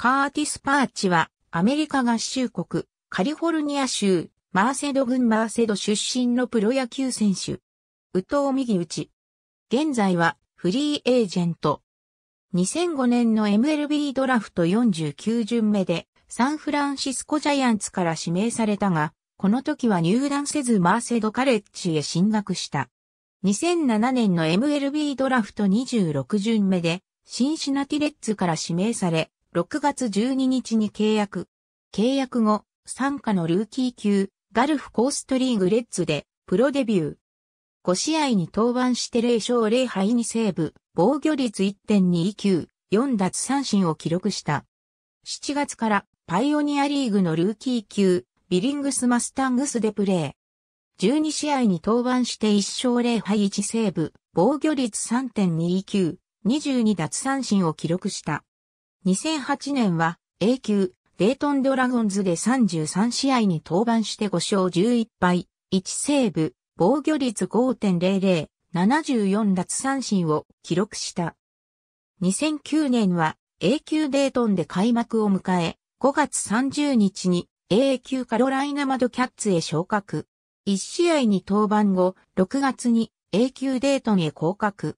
カーティス・パーチは、アメリカ合衆国、カリフォルニア州、マーセド郡マーセド出身のプロ野球選手。右藤右打ち。現在は、フリーエージェント。2005年の MLB ドラフト49巡目で、サンフランシスコジャイアンツから指名されたが、この時は入団せずマーセドカレッジへ進学した。2007年の MLB ドラフト26巡目で、シンシナティレッツから指名され、6月12日に契約。契約後、参加のルーキー級、ガルフコーストリーグレッズで、プロデビュー。5試合に登板して0勝0敗2セーブ、防御率1.29、4奪三振を記録した。7月からパイオニアリーグのルーキー級、ビリングスマスタングスでプレー。12試合に登板して1勝0敗1セーブ、防御率3.29、22奪三振を記録した。2008年は A 級デイトンドラゴンズで33試合に登板して5勝11敗、1セーブ、防御率5.00、74奪三振を記録した。2009年は A 級デートンで開幕を迎え、5月30日に A 級カロライナマドキャッツへ昇格。1試合に登板後、6月に A 級デートンへ降格。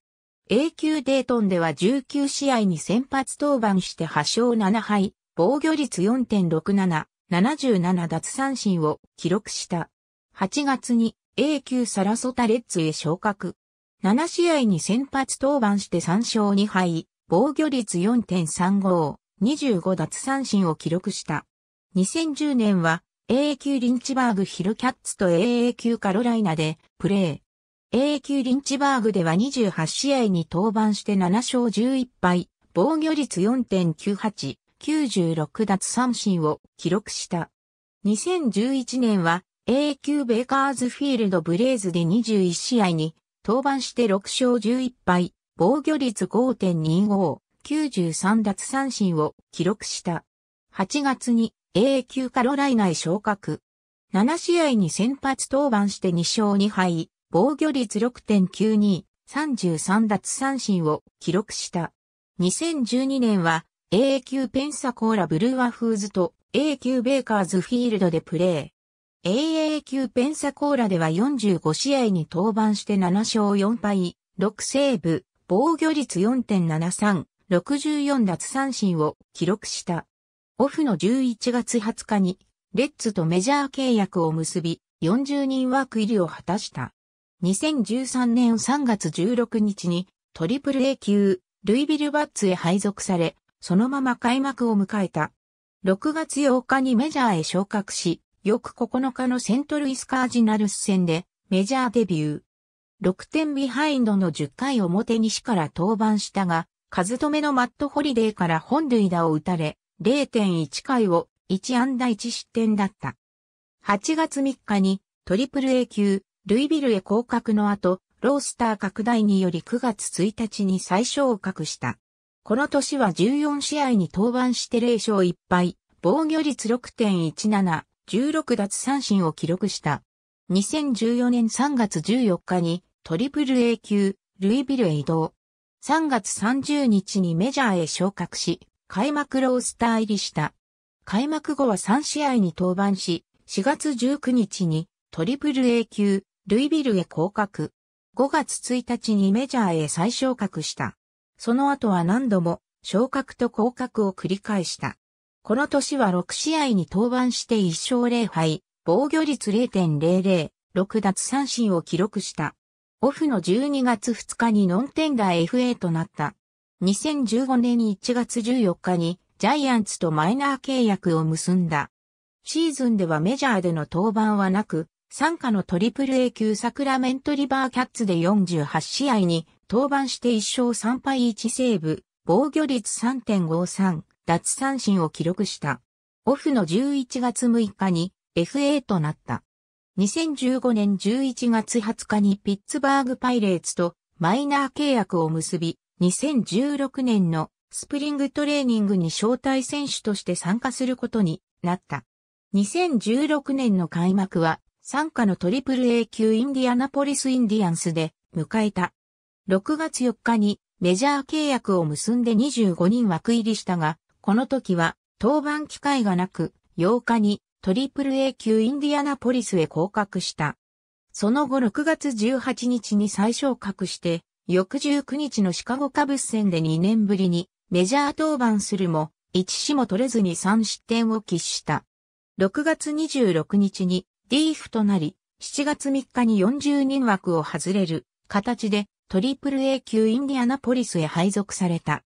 A 級デートンでは19試合に先発登板して8勝7敗、防御率4.67、77奪三振を記録した。8月に A 級サラソタレッズへ昇格。7試合に先発登板して3勝2敗、防御率4.35、25奪三振を記録した。2010年は AA 級リンチバーグヒルキャッツと AA 級カロライナでプレー。A 級リンチバーグでは28試合に登板して7勝11敗、防御率4.98、96奪三振を記録した。2011年は A 級ベイカーズフィールドブレイズで21試合に登板して6勝11敗、防御率5.25、93奪三振を記録した。8月に A 級カロライナへ昇格。7試合に先発登板して2勝2敗、防御率6.92、33奪三振を記録した。2012年は A 級ペンサコーラブルーワフーズと A 級ベーカーズフィールドでプレー。AA 級ペンサコーラでは45試合に登板して7勝4敗、6セーブ、防御率4.73、64奪三振を記録した。オフの11月20日にレッツとメジャー契約を結び、40人枠入りを果たした。2013年3月16日にトリプル A 級ルイビルバッツへ配属され、そのまま開幕を迎えた。6月8日にメジャーへ昇格し、翌9日のセントルイスカージナルス戦でメジャーデビュー。6点ビハインドの10回表西から登板したが、数止めのマットホリデーから本塁打を打たれ、0.1回を1安打1失点だった。8月3日にトリプル A 級ルイビルへ降格の後、ロースター拡大により9月1日に最小を格した。この年は14試合に登板して0勝1敗、防御率6.17、16奪三振を記録した。2014年3月14日にトリプル A 級、ルイビルへ移動。3月30日にメジャーへ昇格し、開幕ロースター入りした。開幕後は3試合に登板し、4月19日にトリプル A 級ルイビルへ降格。5月1日にメジャーへ再昇格した。その後は何度も昇格と降格を繰り返した。この年は6試合に登板して1勝0敗、防御率0.00、6奪三振を記録した。オフの12月2日にノンテンダー FA となった。2015年1月14日にジャイアンツとマイナー契約を結んだ。シーズンではメジャーでの登板はなく、参加のトリプル A 級サクラメントリバーキャッツで48試合に登板して1勝3敗1セーブ、防御率3.53、奪三振を記録した。オフの11月6日に FA となった。2015年11月20日にピッツバーグパイレーツとマイナー契約を結び、2016年のスプリングトレーニングに招待選手として参加することになった。2016年の開幕は参加のトリプル A 級インディアナポリスインディアンスで迎えた。6月4日にメジャー契約を結んで25人枠入りしたが、この時は登板機会がなく、8日にトリプル A 級インディアナポリスへ降格した。その後6月18日に再昇格して、翌19日のシカゴカブス戦で2年ぶりにメジャー登板するも、1死も取れずに3失点を喫した。6月26日にリーフとなり、7月3日に40人枠を外れる形でトリプル A 級インディアナポリスへ配属された。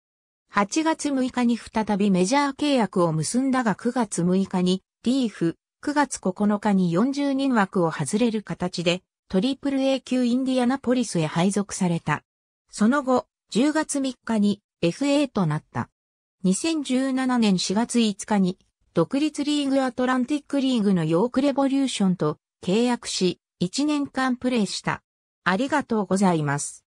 8月6日に再びメジャー契約を結んだが9月6日にリーフ、9月9日に40人枠を外れる形でトリプル A 級インディアナポリスへ配属された。その後、10月3日に FA となった。2017年4月5日に独立リーグアトランティックリーグのヨークレボリューションと契約し、1年間プレーした。ありがとうございます。